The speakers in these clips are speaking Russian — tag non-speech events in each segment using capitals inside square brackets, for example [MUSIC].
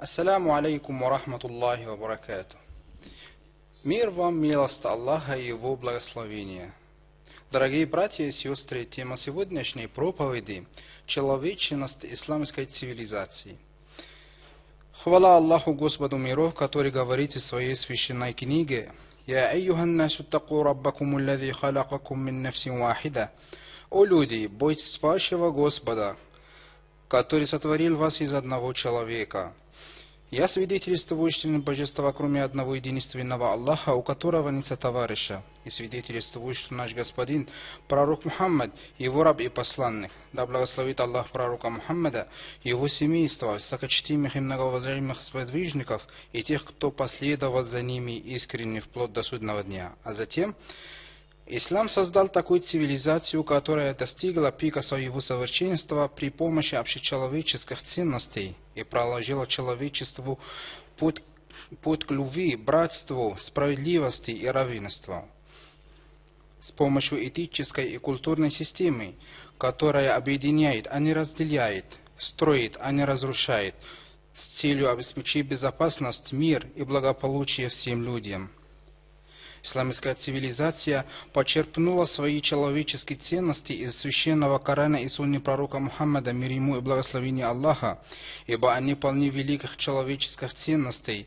Ассаляму алейкум ва рахматуллахи Мир вам, милость Аллаха и Его благословения. Дорогие братья и сестры, тема сегодняшней проповеди – человечность исламской цивилизации. Хвала Аллаху Господу миров, который говорит в своей священной книге «Я айюхан насу таку раббакуму лази халакакум мин нафсин вахида». «О люди, бойтесь вашего Господа, который сотворил вас из одного человека». Я свидетельствую, что нет божества, кроме одного единственного Аллаха, у которого нет товарища. И свидетельствую, что наш Господин, пророк Мухаммад, его раб и посланник. Да благословит Аллах пророка Мухаммада, его семейство, высокочтимых и многовозрежимых сподвижников, и тех, кто последовал за ними искренне вплоть до судного дня. А затем... Ислам создал такую цивилизацию, которая достигла пика своего совершенства при помощи общечеловеческих ценностей и проложила человечеству путь, путь к любви, братству, справедливости и равенству. С помощью этической и культурной системы, которая объединяет, а не разделяет, строит, а не разрушает, с целью обеспечить безопасность, мир и благополучие всем людям – Исламская цивилизация почерпнула свои человеческие ценности из священного Корана и сунни пророка Мухаммада, мир ему и благословение Аллаха, ибо они полны великих человеческих ценностей.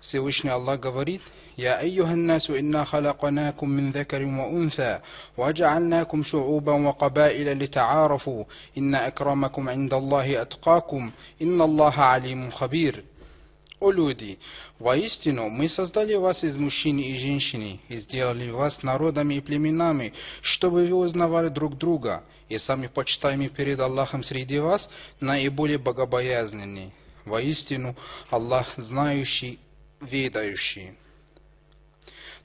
Всевышний Аллах говорит, «Я айюхан насу инна халаканакум мин закарин ва унфа, ва джаальнакум шуубан ва кабаиля литаарафу, инна акрамакум инда Аллахи аткакум, инна Аллаха алимун хабир». «О люди! Воистину, мы создали вас из мужчин и женщин и сделали вас народами и племенами, чтобы вы узнавали друг друга, и сами почитаемы перед Аллахом среди вас наиболее богобоязненны. Воистину, Аллах знающий, ведающий».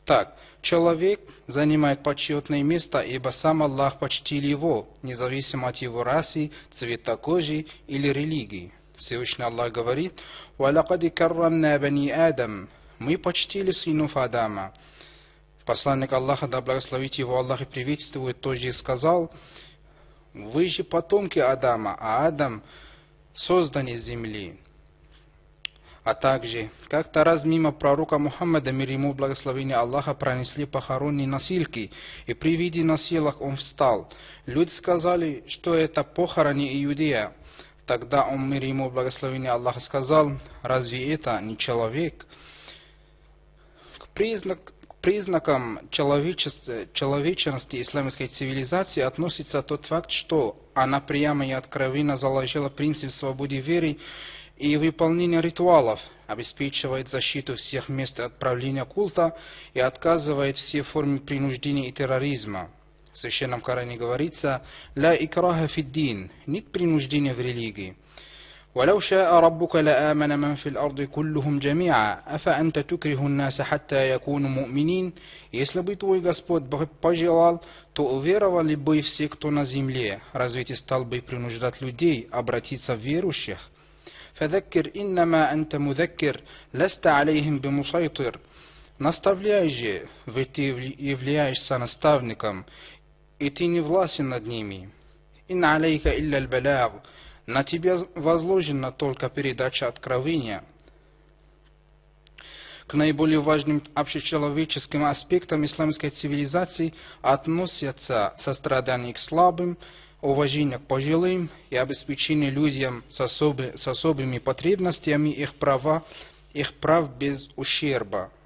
Так, человек занимает почетное место, ибо сам Аллах почтил его, независимо от его расы, цвета кожи или религии. Всевышний Аллах говорит, «Валакади каррамна бани Адам». Мы почтили сынов Адама. Посланник Аллаха, да благословит его Аллах и приветствует, тоже сказал, «Вы же потомки Адама, а Адам создан из земли». А также, как-то раз мимо пророка Мухаммада, мир ему благословение Аллаха, пронесли похоронные носилки, и при виде носилок он встал. Люди сказали, что это похороны иудея. Тогда он, мир ему, благословение Аллаха, сказал, разве это не человек? К, признак, к признакам человечности исламской цивилизации относится тот факт, что она прямо и откровенно заложила принцип свободы веры и выполнения ритуалов, обеспечивает защиту всех мест отправления культа и отказывает все формы принуждения и терроризма. В Священном Коране говорится «Ла икраха фиддин» – нет принуждения в религии. «Валяу шаа раббука ла амана ман фил في куллухум джамиа, афа анта тукриху الناس хатта якуну му'минин» Если бы твой Господь пожелал, то уверовали бы все, кто на земле. Разве ты стал бы принуждать людей обратиться в верующих? فذكر إنما أنت مذكر لست عليهم بمسيطر Наставляй же, ведь ты являешься наставником, и ты не властен над ними. Ин алейка илля аль-балаг. На тебя возложена только передача откровения. К наиболее важным общечеловеческим аспектам исламской цивилизации относятся сострадание к слабым, уважение к пожилым и обеспечение людям с, особы, с особыми потребностями их права, их прав без ущерба –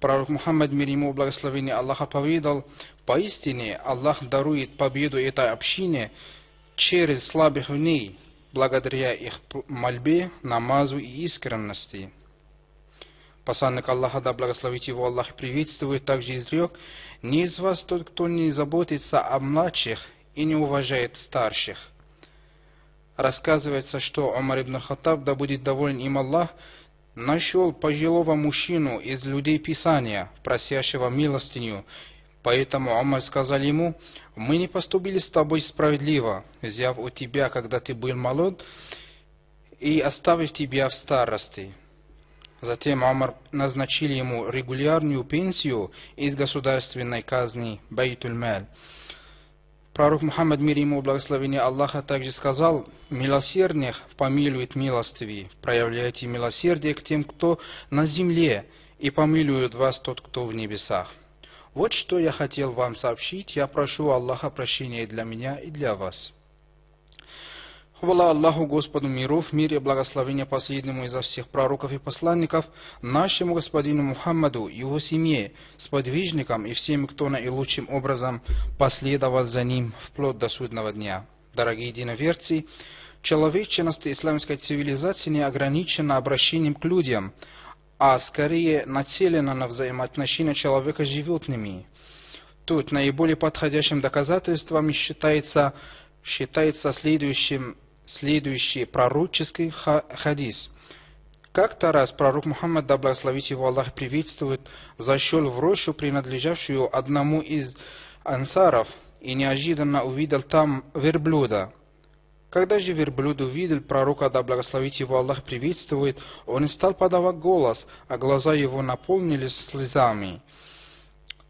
Пророк Мухаммад, мир ему благословение Аллаха, поведал, поистине Аллах дарует победу этой общине через слабых в ней, благодаря их мольбе, намазу и искренности. Посланник Аллаха, да благословит его Аллах, приветствует, также изрек, «Не из вас тот, кто не заботится о младших и не уважает старших». Рассказывается, что Умар ибн Хаттаб, да будет доволен им Аллах, нашел пожилого мужчину из людей Писания, просящего милостиню, Поэтому Омар сказал ему, «Мы не поступили с тобой справедливо, взяв у тебя, когда ты был молод, и оставив тебя в старости». Затем Омар назначили ему регулярную пенсию из государственной казни Бейтульмель. Пророк Мухаммад, мир ему, благословение Аллаха, также сказал, «Милосердных помилует милостивый, проявляйте милосердие к тем, кто на земле, и помилует вас тот, кто в небесах». Вот что я хотел вам сообщить. Я прошу Аллаха прощения для меня, и для вас. Хвала Аллаху Господу миров, мир и благословения последнему изо всех пророков и посланников, нашему господину Мухаммаду, его семье, сподвижникам и всем, кто наилучшим образом последовал за ним вплоть до судного дня. Дорогие единоверцы, человечность исламской цивилизации не ограничена обращением к людям, а скорее нацелена на взаимоотношения человека с животными. Тут наиболее подходящим доказательством считается, считается следующим следующий пророческий хадис. Как-то раз пророк Мухаммад, да благословить его Аллах, приветствует, зашел в рощу, принадлежавшую одному из ансаров, и неожиданно увидел там верблюда. Когда же верблюд увидел пророка, да благословить его Аллах приветствует, он стал подавать голос, а глаза его наполнились слезами.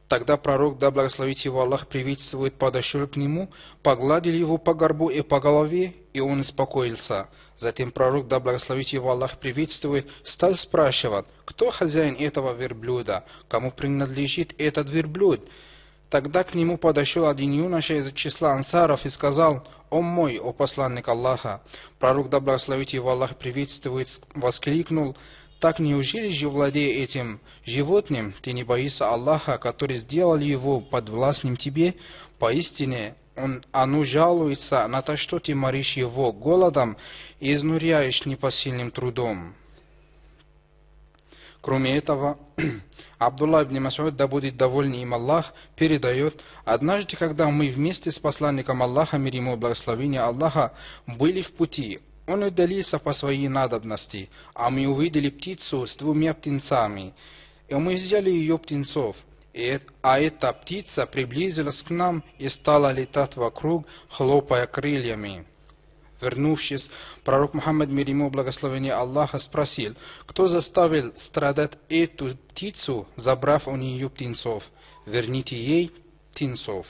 Тогда пророк, да благословит его Аллах, приветствует, подошел к нему, погладили его по горбу и по голове, и он успокоился. Затем пророк, да благословит его Аллах, приветствует, стал спрашивать, кто хозяин этого верблюда, кому принадлежит этот верблюд. Тогда к нему подошел один юноша из числа ансаров и сказал, «О мой, о посланник Аллаха!» Пророк, да благословит его Аллах, приветствует, воскликнул, так неужели же, владея этим животным, ты не боишься Аллаха, который сделал его подвластным тебе? Поистине, он, оно жалуется на то, что ты моришь его голодом и изнуряешь непосильным трудом. Кроме этого, [CLEARS THROAT] Абдулла ибн Масуд, да будет доволен им Аллах, передает, «Однажды, когда мы вместе с посланником Аллаха, мир ему и благословение Аллаха, были в пути, он удалился по своей надобности, а мы увидели птицу с двумя птенцами, и мы взяли ее птенцов, и, а эта птица приблизилась к нам и стала летать вокруг, хлопая крыльями. Вернувшись, пророк Мухаммад, мир ему благословение Аллаха, спросил, кто заставил страдать эту птицу, забрав у нее птенцов? Верните ей птенцов.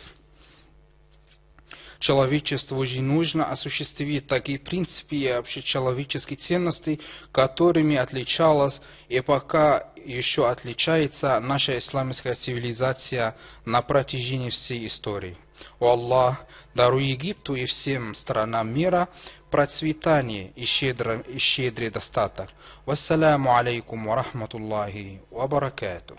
Человечеству же нужно осуществить такие принципы и общечеловеческие ценности, которыми отличалась и пока еще отличается наша исламская цивилизация на протяжении всей истории. О Аллах, даруй Египту и всем странам мира процветание и, щедро, и щедрый достаток. Вассаляму алейкум ва рахматуллахи ва баракату.